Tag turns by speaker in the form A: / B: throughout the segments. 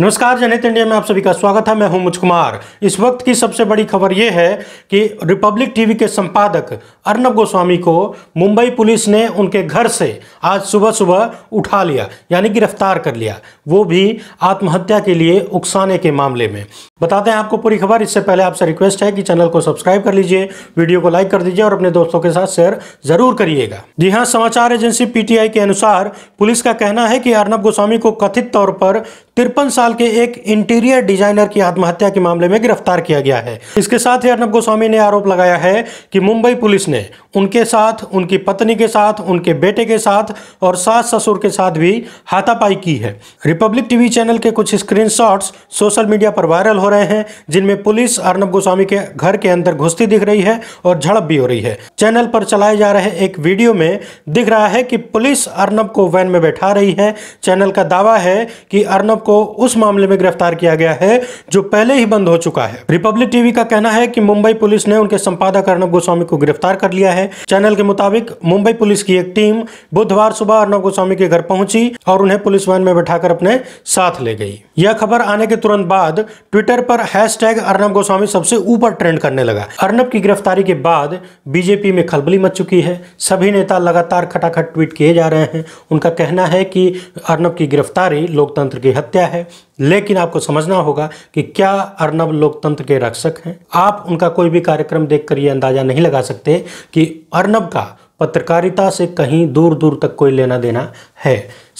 A: नमस्कार जनहित इंडिया में आप सभी का स्वागत है मैं हूं मुझ कुमार इस वक्त की सबसे बड़ी खबर यह है कि रिपब्लिक टीवी के संपादक अर्नब गोस्वामी को मुंबई पुलिस ने उनके घर से आज सुबह सुबह उठा लिया यानी गिरफ्तार कर लिया वो भी आत्महत्या के लिए उकसाने के मामले में बताते हैं आपको पूरी खबर इससे पहले आपसे रिक्वेस्ट है कि चैनल को सब्सक्राइब कर लीजिए वीडियो को लाइक कर दीजिए और अपने दोस्तों के साथ शेयर जरूर करिएगा जी हाँ समाचार एजेंसी पीटीआई के अनुसार पुलिस का कहना है कि अर्नब गोस्वामी को कथित तौर पर तिरपन साल के एक इंटीरियर डिजाइनर की आत्महत्या के मामले में गिरफ्तार किया गया है इसके साथ ही अर्नब गोस्वामी ने आरोप लगाया है कि मुंबई पुलिस ने उनके साथ उनकी पत्नी के साथ उनके बेटे के साथ और सास ससुर के साथ भी हाथापाई की है रिपब्लिक टीवी चैनल के कुछ स्क्रीन सोशल मीडिया पर वायरल हो रहे हैं जिनमें पुलिस अर्नब गोस्वामी के घर के अंदर घुसती दिख रही है और झड़प भी हो रही है चैनल पर चलाए जा रहे एक वीडियो में दिख रहा है कि पुलिस अर्नब को वैन में बैठा रही है चैनल का दावा है कि अर्नब को उस मामले में गिरफ्तार किया गया है जो पहले ही बंद हो चुका है रिपब्लिक टीवी का कहना है कि मुंबई पुलिस ने उनके संपादक अर्नब गोस्वामी को गिरफ्तार कर लिया है चैनल के मुताबिक मुंबई पुलिस की एक टीम बुधवार सुबह अर्नब गोस्वामी के घर पहुंची और उन्हें पुलिस वैन में बैठाकर अपने साथ ले गई यह खबर आने के तुरंत बाद ट्विटर पर हैश अर्नब गोस्वामी सबसे ऊपर ट्रेंड करने लगा अर्नब की गिरफ्तारी के बाद बीजेपी में खलबली मच चुकी है सभी नेता लगातार खटाखट ट्वीट किए जा रहे हैं उनका कहना है कि अर्नब की गिरफ्तारी लोकतंत्र की हत्या क्या है लेकिन आपको समझना होगा कि क्या अर्नब लोकतंत्र के रक्षक हैं आप उनका कोई भी कार्यक्रम देखकर यह अंदाजा नहीं लगा सकते कि अर्नब का पत्रकारिता से कहीं दूर दूर तक कोई लेना देना है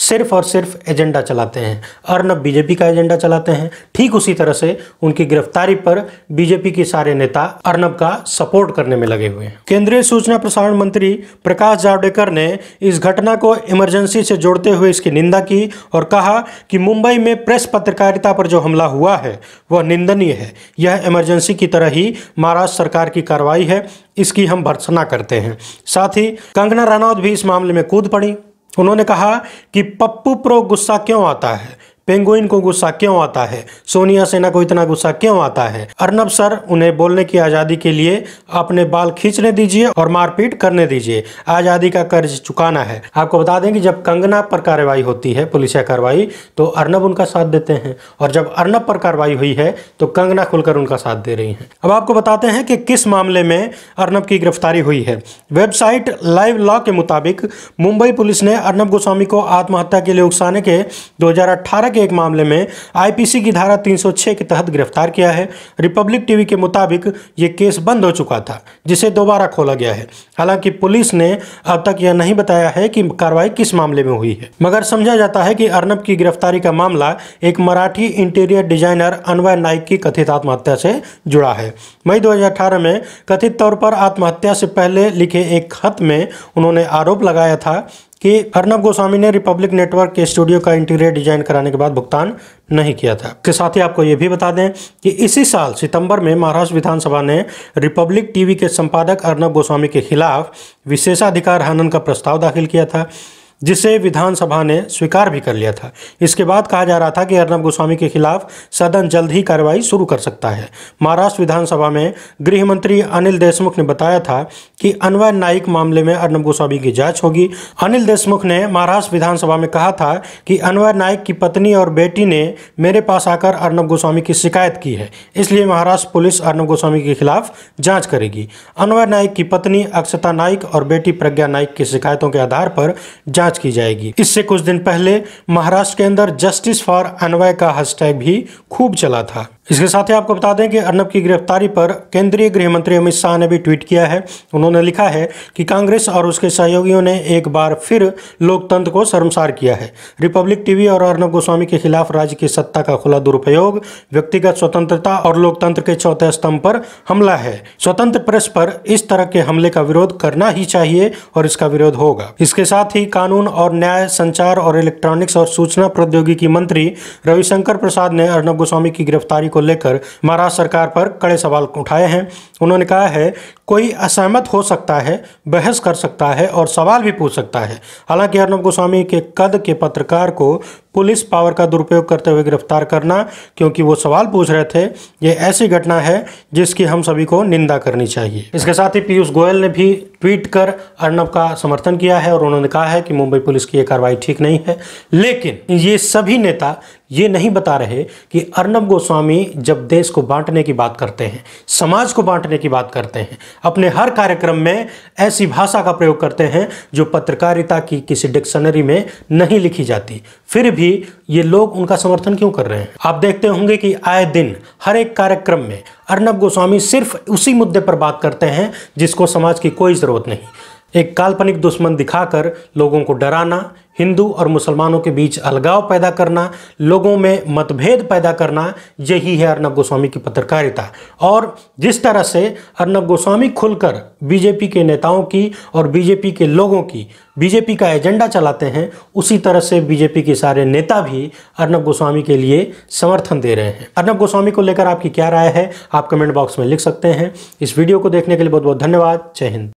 A: सिर्फ और सिर्फ एजेंडा चलाते हैं अर्नब बीजेपी का एजेंडा चलाते हैं ठीक उसी तरह से उनकी गिरफ्तारी पर बीजेपी के सारे नेता अर्नब का सपोर्ट करने में लगे हुए हैं केंद्रीय सूचना प्रसारण मंत्री प्रकाश जावड़ेकर ने इस घटना को इमरजेंसी से जोड़ते हुए इसकी निंदा की और कहा कि मुंबई में प्रेस पत्रकारिता पर जो हमला हुआ है वह निंदनीय है यह इमरजेंसी की तरह ही महाराष्ट्र सरकार की कार्रवाई है इसकी हम भर्सना करते हैं साथ ही कंगना रनौत भी इस मामले में कूद पड़ी उन्होंने कहा कि पप्पू प्रो गुस्सा क्यों आता है पेंगुइन को गुस्सा क्यों आता है सोनिया सेना को इतना गुस्सा क्यों आता है अर्नब सर उन्हें बोलने की आज़ादी के लिए अपने बाल खींचने दीजिए और मारपीट करने दीजिए आज़ादी का कर्ज चुकाना है आपको बता दें कि जब कंगना पर कार्रवाई होती है पुलिस कार्रवाई तो अर्नब उनका साथ देते हैं और जब अर्नब पर कार्रवाई हुई है तो कंगना खुलकर उनका साथ दे रही है अब आपको बताते हैं कि किस मामले में अर्नब की गिरफ्तारी हुई है वेबसाइट लाइव लॉ के मुताबिक मुंबई पुलिस ने अर्नब गोस्वामी को आत्महत्या के लिए उकसाने के के के एक मामले में आईपीसी की धारा 306 के तहत गिरफ्तार किया है रिपब्लिक टीवी के मुताबिक ये केस बंद हो चुका था जिसे दोबारा खोला गया है हालांकि पुलिस ने अब तक यह नहीं बताया है कि कार्रवाई किस मामले में हुई है मगर समझा जाता है कि अर्नब की गिरफ्तारी का मामला एक मराठी इंटीरियर डिजाइनर अनवय नाइक की कथित आत्महत्या से जुड़ा है मई दो में कथित तौर पर आत्महत्या से पहले लिखे एक खत में उन्होंने आरोप लगाया था कि अर्नब गोस्वामी ने रिपब्लिक नेटवर्क के स्टूडियो का इंटीरियर डिजाइन कराने के बाद भुगतान नहीं किया था के साथ ही आपको ये भी बता दें कि इसी साल सितंबर में महाराष्ट्र विधानसभा ने रिपब्लिक टीवी के संपादक अर्नब गोस्वामी के खिलाफ विशेषाधिकार हनन का प्रस्ताव दाखिल किया था जिसे विधानसभा ने स्वीकार भी कर लिया था इसके बाद कहा जा रहा था कि अर्नब गोस्वामी के खिलाफ सदन जल्द ही कार्रवाई शुरू कर सकता है महाराष्ट्र विधानसभा में गृह मंत्री अनिल देशमुख ने बताया था कि अनवय नाइक मामले में अर्नब गोस्वामी की जांच होगी अनिल देशमुख ने महाराष्ट्र विधानसभा में कहा था कि अनवय नाइक की पत्नी और बेटी ने मेरे पास आकर अर्नब गोस्वामी की शिकायत की है इसलिए महाराष्ट्र पुलिस अर्नब गोस्वामी के खिलाफ जाँच करेगी अनवर नाइक की पत्नी अक्षता नाइक और बेटी प्रज्ञा नाइक की शिकायतों के आधार पर जांच जांच की जाएगी इससे कुछ दिन पहले महाराष्ट्र के अंदर जस्टिस फॉर अन्वय का हैशटैग भी खूब चला था इसके साथ ही आपको बता दें कि अर्नब की गिरफ्तारी पर केंद्रीय गृह मंत्री अमित शाह ने भी ट्वीट किया है उन्होंने लिखा है कि कांग्रेस और उसके सहयोगियों ने एक बार फिर लोकतंत्र को शर्मसार किया है रिपब्लिक टीवी और अर्नब गोस्वामी के खिलाफ राज्य की सत्ता का खुला दुरुपयोग व्यक्तिगत स्वतंत्रता और लोकतंत्र के चौथे स्तंभ पर हमला है स्वतंत्र प्रेस पर इस तरह के हमले का विरोध करना ही चाहिए और इसका विरोध होगा इसके साथ ही कानून और न्याय संचार और इलेक्ट्रॉनिक्स और सूचना प्रौद्योगिकी मंत्री रविशंकर प्रसाद ने अर्नब गोस्वामी की गिरफ्तारी को लेकर महाराष्ट्र सरकार पर कड़े सवाल उठाए हैं उन्होंने कहा है कोई असहमत हो सकता है बहस कर सकता है और सवाल भी पूछ सकता है हालांकि अर्नब गोस्वामी के कद के पत्रकार को पुलिस पावर का दुरुपयोग करते हुए गिरफ्तार करना क्योंकि वो सवाल पूछ रहे थे ये ऐसी घटना है जिसकी हम सभी को निंदा करनी चाहिए इसके साथ ही पीयूष गोयल ने भी ट्वीट कर अर्नब का समर्थन किया है और उन्होंने कहा है कि मुंबई पुलिस की ये कार्रवाई ठीक नहीं है लेकिन ये सभी नेता ये नहीं बता रहे कि अर्नब गोस्वामी जब देश को बांटने की बात करते हैं समाज को बांटने की बात करते हैं अपने हर कार्यक्रम में ऐसी भाषा का प्रयोग करते हैं जो पत्रकारिता की किसी डिक्शनरी में नहीं लिखी जाती फिर भी ये लोग उनका समर्थन क्यों कर रहे हैं आप देखते होंगे कि आए दिन हर एक कार्यक्रम में अर्नब गोस्वामी सिर्फ उसी मुद्दे पर बात करते हैं जिसको समाज की कोई ज़रूरत नहीं एक काल्पनिक दुश्मन दिखाकर लोगों को डराना हिंदू और मुसलमानों के बीच अलगाव पैदा करना लोगों में मतभेद पैदा करना यही है अर्नब गोस्वामी की पत्रकारिता और जिस तरह से अर्नब गोस्वामी खुलकर बीजेपी के नेताओं की और बीजेपी के लोगों की बीजेपी का एजेंडा चलाते हैं उसी तरह से बीजेपी के सारे नेता भी अर्नब गोस्वामी के लिए समर्थन दे रहे हैं अर्नब गोस्वामी को लेकर आपकी क्या राय है आप कमेंट बॉक्स में लिख सकते हैं इस वीडियो को देखने के लिए बहुत बहुत धन्यवाद जय हिंद